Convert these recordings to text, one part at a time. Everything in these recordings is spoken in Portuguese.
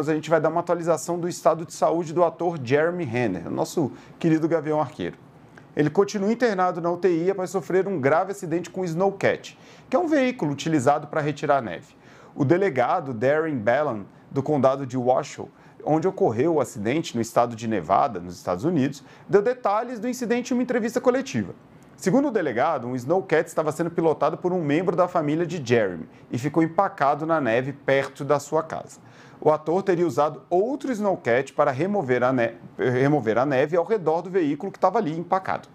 a gente vai dar uma atualização do estado de saúde do ator Jeremy Renner, nosso querido Gavião Arqueiro. Ele continua internado na UTI após sofrer um grave acidente com o Snowcat, que é um veículo utilizado para retirar neve. O delegado Darren Bellan do condado de Washoe, onde ocorreu o acidente no estado de Nevada, nos Estados Unidos, deu detalhes do incidente em uma entrevista coletiva. Segundo o delegado, um Snowcat estava sendo pilotado por um membro da família de Jeremy e ficou empacado na neve perto da sua casa. O ator teria usado outro Snowcat para remover a, neve, remover a neve ao redor do veículo que estava ali empacado.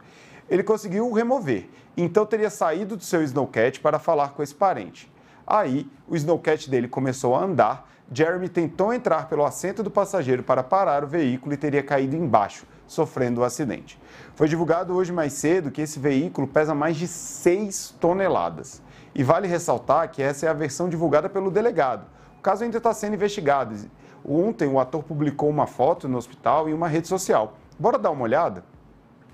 Ele conseguiu o remover, então teria saído do seu Snowcat para falar com esse parente. Aí, o Snowcat dele começou a andar, Jeremy tentou entrar pelo assento do passageiro para parar o veículo e teria caído embaixo, sofrendo o acidente. Foi divulgado hoje mais cedo que esse veículo pesa mais de 6 toneladas. E vale ressaltar que essa é a versão divulgada pelo delegado. O caso ainda está sendo investigado. Ontem o ator publicou uma foto no hospital em uma rede social. Bora dar uma olhada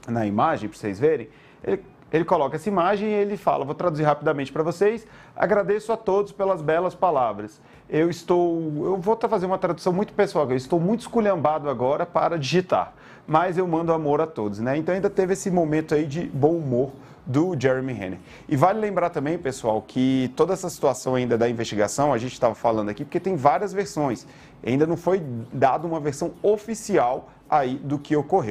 na imagem para vocês verem? Ele ele coloca essa imagem e ele fala, vou traduzir rapidamente para vocês, agradeço a todos pelas belas palavras. Eu estou, eu vou tá fazer uma tradução muito pessoal, eu estou muito esculhambado agora para digitar, mas eu mando amor a todos, né? Então ainda teve esse momento aí de bom humor do Jeremy Renner. E vale lembrar também, pessoal, que toda essa situação ainda da investigação, a gente estava falando aqui, porque tem várias versões. Ainda não foi dada uma versão oficial aí do que ocorreu.